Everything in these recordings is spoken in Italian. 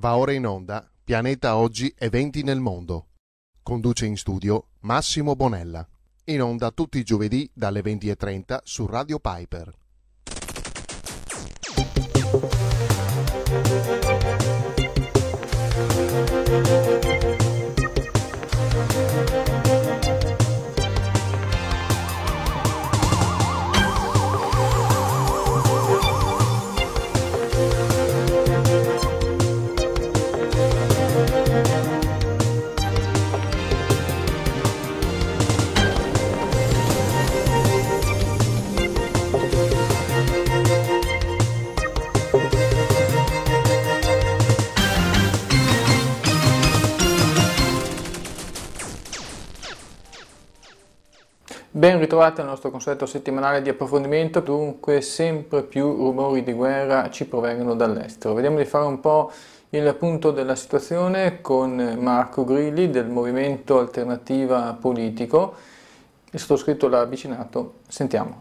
Va ora in onda Pianeta Oggi Eventi nel Mondo. Conduce in studio Massimo Bonella. In onda tutti i giovedì dalle 20.30 su Radio Piper. Ben ritrovati al nostro consueto settimanale di approfondimento, dunque sempre più rumori di guerra ci provengono dall'estero. Vediamo di fare un po' il punto della situazione con Marco Grilli del Movimento Alternativa Politico. Il sottoscritto l'ha avvicinato, sentiamo.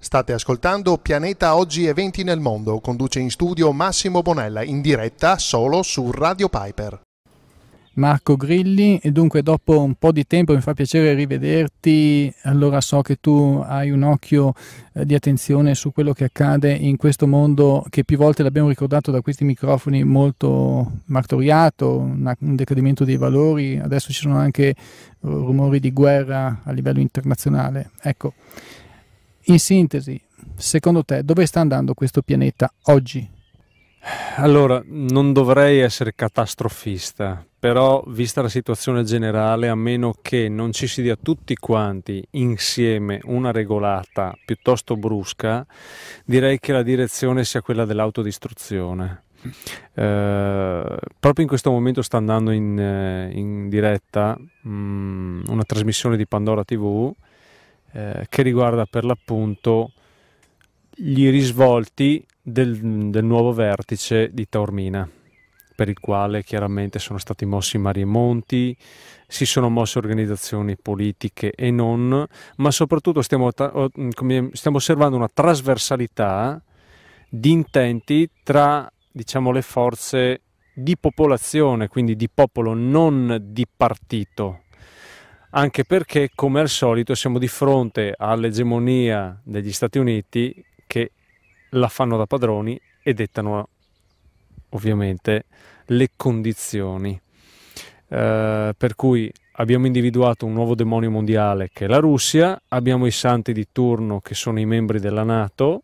State ascoltando Pianeta Oggi Eventi nel Mondo, conduce in studio Massimo Bonella, in diretta solo su Radio Piper. Marco Grilli e dunque dopo un po' di tempo mi fa piacere rivederti, allora so che tu hai un occhio eh, di attenzione su quello che accade in questo mondo che più volte l'abbiamo ricordato da questi microfoni molto martoriato, un decadimento dei valori, adesso ci sono anche eh, rumori di guerra a livello internazionale. Ecco, in sintesi, secondo te dove sta andando questo pianeta oggi? Allora, non dovrei essere catastrofista, però vista la situazione generale, a meno che non ci si dia tutti quanti insieme una regolata piuttosto brusca, direi che la direzione sia quella dell'autodistruzione. Eh, proprio in questo momento sta andando in, eh, in diretta mh, mm, una trasmissione di Pandora TV eh, che riguarda per l'appunto gli risvolti del, del nuovo vertice di Taormina per il quale chiaramente sono stati mossi mari e monti, si sono mosse organizzazioni politiche e non, ma soprattutto stiamo, mm, stiamo osservando una trasversalità di intenti tra diciamo, le forze di popolazione, quindi di popolo, non di partito. Anche perché, come al solito, siamo di fronte all'egemonia degli Stati Uniti la fanno da padroni e dettano ovviamente le condizioni. Eh, per cui abbiamo individuato un nuovo demonio mondiale che è la Russia, abbiamo i santi di turno che sono i membri della Nato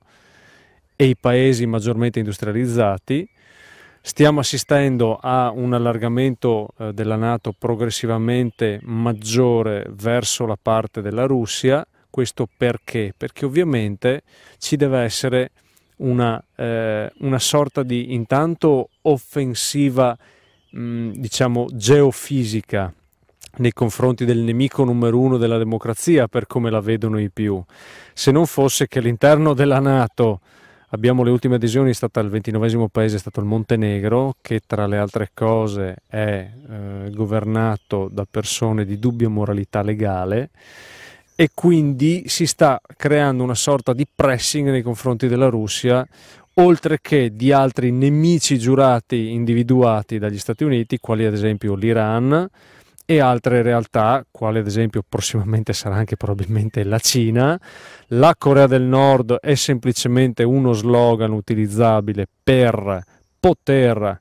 e i paesi maggiormente industrializzati. Stiamo assistendo a un allargamento eh, della Nato progressivamente maggiore verso la parte della Russia. Questo perché? Perché ovviamente ci deve essere una, eh, una sorta di intanto offensiva, mh, mm, diciamo, geofisica nei confronti del nemico numero uno della democrazia, per come la vedono i più. Se non fosse che all'interno della Nato abbiamo le ultime adesioni, è stato il 29 paese, è stato il Montenegro, che tra le altre cose è eh, governato da persone di dubbia moralità legale e quindi si sta creando una sorta di pressing nei confronti della Russia, oltre che di altri nemici giurati individuati dagli Stati Uniti, quali ad esempio l'Iran e altre realtà, quale ad esempio prossimamente sarà anche probabilmente la Cina. La Corea del Nord è semplicemente uno slogan utilizzabile per poter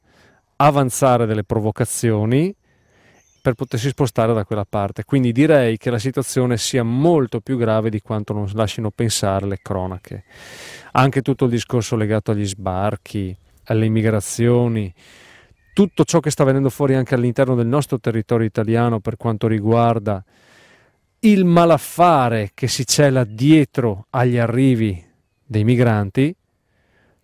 avanzare delle provocazioni per potersi spostare da quella parte. Quindi direi che la situazione sia molto più grave di quanto non lasciano pensare le cronache. Anche tutto il discorso legato agli sbarchi, alle immigrazioni, tutto ciò che sta venendo fuori anche all'interno del nostro territorio italiano per quanto riguarda il malaffare che si cela dietro agli arrivi dei migranti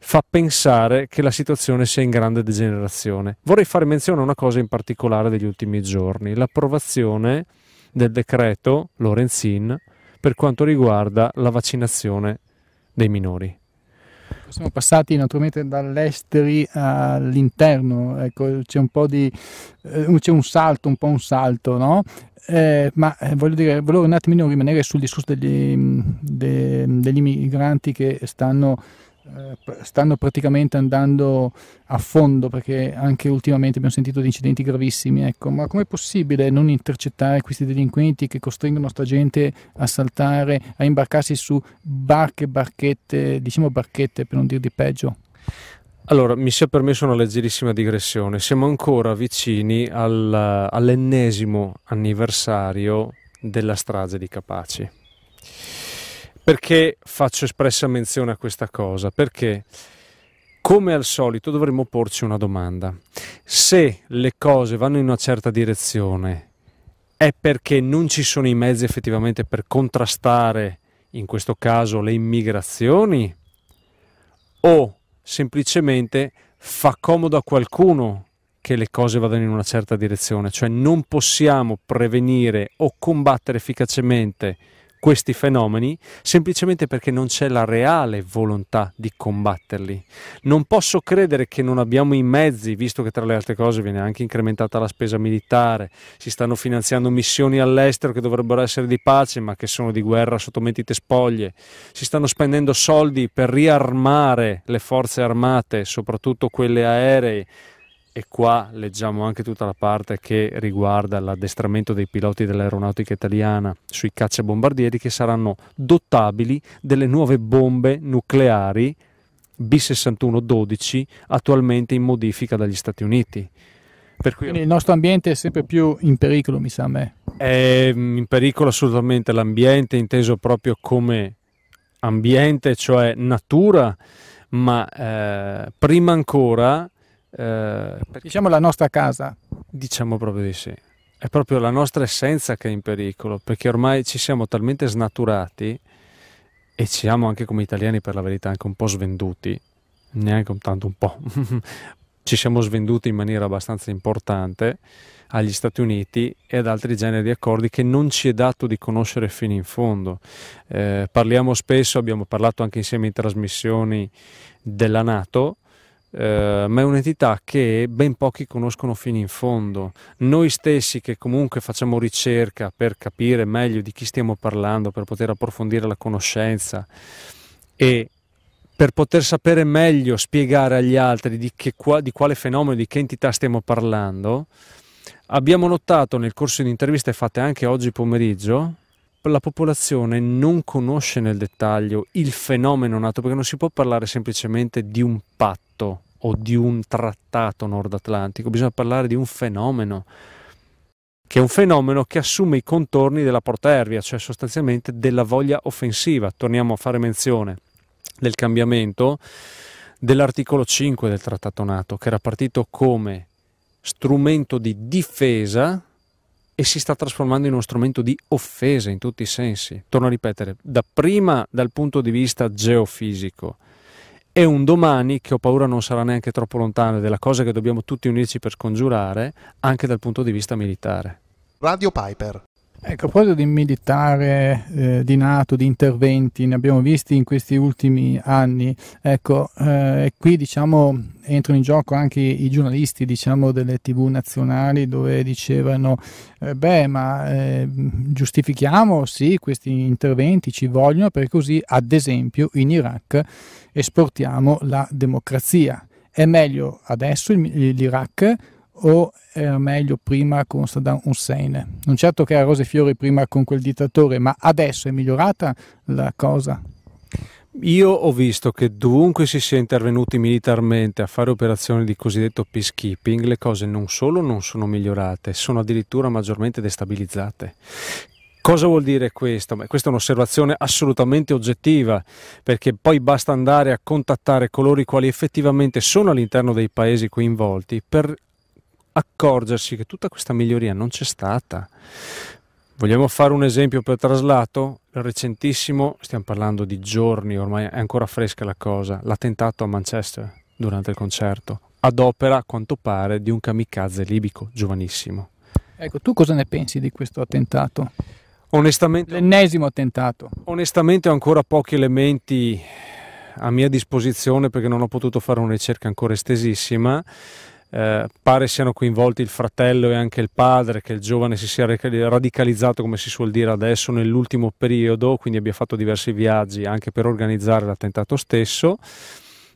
fa pensare che la situazione sia in grande degenerazione. Vorrei fare menzione a una cosa in particolare degli ultimi giorni, l'approvazione del decreto Lorenzin per quanto riguarda la vaccinazione dei minori. Siamo passati naturalmente dall'esteri all'interno, ecco, c'è un po' di eh, c'è un salto, un po' un salto, no? Eh, ma eh, voglio dire, volevo un attimino rimanere sul discorso degli, mm, de, degli migranti che stanno eh, stanno praticamente andando a fondo perché anche ultimamente abbiamo sentito di incidenti gravissimi ecco ma com'è possibile non intercettare questi delinquenti che costringono sta gente a saltare a imbarcarsi su barche barchette diciamo barchette per non dir di peggio allora, mi si è permesso una leggerissima digressione. Siamo ancora vicini al, all'ennesimo anniversario della strage di Capaci. Perché faccio espressa menzione a questa cosa? Perché come al solito dovremmo porci una domanda. Se le cose vanno in una certa direzione, è perché non ci sono i mezzi effettivamente per contrastare, in questo caso, le immigrazioni? O semplicemente fa comodo a qualcuno che le cose vadano in una certa direzione? Cioè non possiamo prevenire o combattere efficacemente questi fenomeni semplicemente perché non c'è la reale volontà di combatterli. Non posso credere che non abbiamo i mezzi, visto che tra le altre cose viene anche incrementata la spesa militare, si stanno finanziando missioni all'estero che dovrebbero essere di pace ma che sono di guerra sotto mentite spoglie, si stanno spendendo soldi per riarmare le forze armate, soprattutto quelle aeree e qua leggiamo anche tutta la parte che riguarda l'addestramento dei piloti dell'aeronautica italiana sui cacciabombardieri che saranno dotabili delle nuove bombe nucleari b 61 12 attualmente in modifica dagli Stati Uniti. Per cui... Quindi il nostro ambiente è sempre più in pericolo, mi sa a me. È in pericolo assolutamente l'ambiente, inteso proprio come ambiente, cioè natura, ma eh, prima ancora eh, diciamo la nostra casa. Diciamo proprio di sì. È proprio la nostra essenza che è in pericolo, perché ormai ci siamo talmente snaturati e ci siamo anche come italiani per la verità anche un po' svenduti, neanche tanto un po', ci siamo svenduti in maniera abbastanza importante agli Stati Uniti e ad altri generi di accordi che non ci è dato di conoscere fino in fondo. Eh, parliamo spesso, abbiamo parlato anche insieme in trasmissioni della Nato, eh, ma è un'entità che ben pochi conoscono fino in fondo. Noi stessi che comunque facciamo ricerca per capire meglio di chi stiamo parlando, per poter approfondire la conoscenza e per poter sapere meglio spiegare agli altri di, che, di quale fenomeno, di che entità stiamo parlando, abbiamo notato nel corso di interviste fatte anche oggi pomeriggio la popolazione non conosce nel dettaglio il fenomeno nato, perché non si può parlare semplicemente di un patto o di un trattato nord atlantico bisogna parlare di un fenomeno, che è un fenomeno che assume i contorni della protervia, cioè sostanzialmente della voglia offensiva. Torniamo a fare menzione del cambiamento dell'articolo 5 del trattato NATO, che era partito come strumento di difesa e si sta trasformando in uno strumento di offesa in tutti i sensi. Torno a ripetere, da prima dal punto di vista geofisico e un domani che ho paura non sarà neanche troppo lontano della cosa che dobbiamo tutti unirci per scongiurare anche dal punto di vista militare. Radio Piper Ecco, a proposito di militare, eh, di Nato, di interventi, ne abbiamo visti in questi ultimi anni, ecco, eh, qui diciamo entrano in gioco anche i giornalisti diciamo, delle tv nazionali dove dicevano, eh, beh ma eh, giustifichiamo sì questi interventi, ci vogliono perché così ad esempio in Iraq esportiamo la democrazia. È meglio adesso l'Iraq o era eh, meglio prima con Saddam Hussein? Non certo che era rose e fiori prima con quel dittatore, ma adesso è migliorata la cosa? Io ho visto che dovunque si sia intervenuti militarmente a fare operazioni di cosiddetto peacekeeping, le cose non solo non sono migliorate, sono addirittura maggiormente destabilizzate. Cosa vuol dire questo? Beh, questa è un'osservazione assolutamente oggettiva, perché poi basta andare a contattare coloro i quali effettivamente sono all'interno dei paesi coinvolti per accorgersi che tutta questa miglioria non c'è stata. Vogliamo fare un esempio per traslato? recentissimo, stiamo parlando di giorni, ormai è ancora fresca la cosa, l'attentato a Manchester durante il concerto, ad opera, a quanto pare, di un kamikaze libico giovanissimo. Ecco, tu cosa ne pensi di questo attentato? Onestamente, L'ennesimo attentato. Onestamente ho ancora pochi elementi a mia disposizione perché non ho potuto fare una ricerca ancora estesissima. Eh, pare siano coinvolti il fratello e anche il padre, che il giovane si sia radicalizzato, come si suol dire adesso, nell'ultimo periodo, quindi abbia fatto diversi viaggi anche per organizzare l'attentato stesso,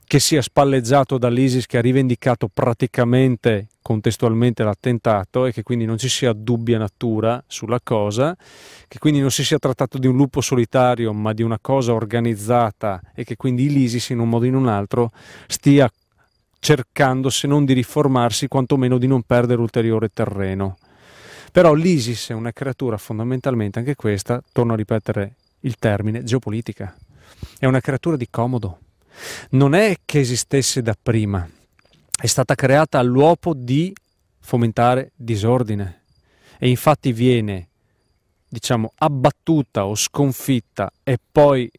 che sia spalleggiato dall'ISIS che ha rivendicato praticamente contestualmente l'attentato e che quindi non ci sia dubbia natura sulla cosa, che quindi non si sia trattato di un lupo solitario ma di una cosa organizzata e che quindi l'ISIS in un modo o in un altro stia cercando se non di riformarsi quantomeno di non perdere ulteriore terreno. Però l'ISIS è una creatura fondamentalmente, anche questa, torno a ripetere il termine, geopolitica. È una creatura di comodo. Non è che esistesse da prima, è stata creata all'uopo di fomentare disordine e infatti viene diciamo abbattuta o sconfitta e poi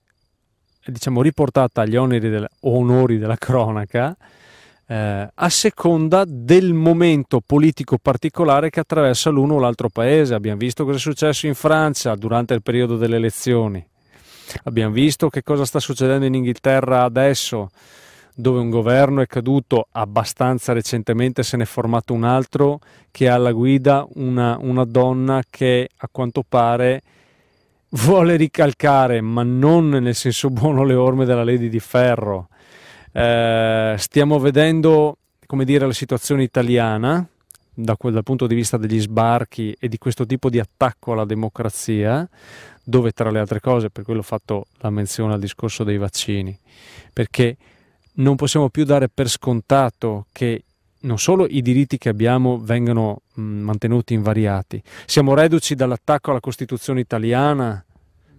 diciamo riportata agli oneri della, onori della cronaca eh, a seconda del momento politico particolare che attraversa l'uno o l'altro paese. Abbiamo visto cosa è successo in Francia durante il periodo delle elezioni, abbiamo visto che cosa sta succedendo in Inghilterra adesso, dove un governo è caduto abbastanza recentemente, se n'è formato un altro che ha alla guida una, una donna che a quanto pare vuole ricalcare, ma non nel senso buono, le orme della Lady di Ferro eh, stiamo vedendo come dire, la situazione italiana da quel, dal punto di vista degli sbarchi e di questo tipo di attacco alla democrazia, dove tra le altre cose, per quello ho fatto la menzione al discorso dei vaccini, perché non possiamo più dare per scontato che non solo i diritti che abbiamo vengano mantenuti invariati, siamo reduci dall'attacco alla Costituzione italiana,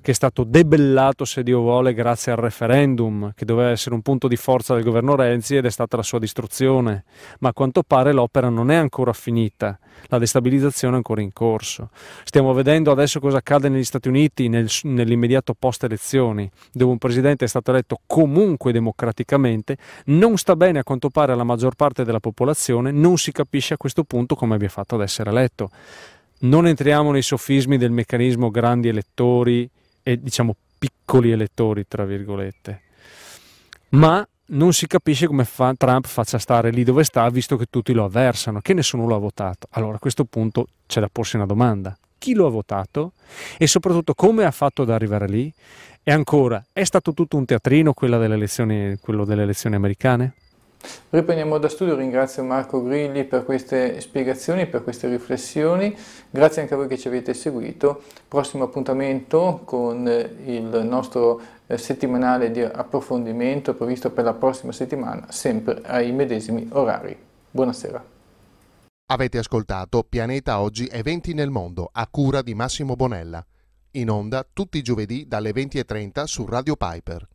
che è stato debellato, se Dio vuole, grazie al referendum, che doveva essere un punto di forza del governo Renzi ed è stata la sua distruzione. Ma a quanto pare l'opera non è ancora finita, la destabilizzazione è ancora in corso. Stiamo vedendo adesso cosa accade negli Stati Uniti nel, nell'immediato post-elezioni, dove un presidente è stato eletto comunque democraticamente, non sta bene a quanto pare alla maggior parte della popolazione, non si capisce a questo punto come abbia fatto ad essere eletto. Non entriamo nei sofismi del meccanismo grandi elettori, e diciamo piccoli elettori, tra virgolette. Ma non si capisce come fa Trump faccia stare lì dove sta, visto che tutti lo avversano, che nessuno lo ha votato. Allora a questo punto c'è da porsi una domanda. Chi lo ha votato e soprattutto come ha fatto ad arrivare lì? E ancora, è stato tutto un teatrino quello delle elezioni, quello delle elezioni americane? Riprendiamo da studio, ringrazio Marco Grilli per queste spiegazioni, per queste riflessioni, grazie anche a voi che ci avete seguito, prossimo appuntamento con il nostro eh, settimanale di approfondimento previsto per la prossima settimana, sempre ai medesimi orari. Buonasera. Avete ascoltato Pianeta Oggi Eventi nel mondo, a cura di Massimo Bonella. In onda tutti i giovedì dalle 20.30 su Radio Piper.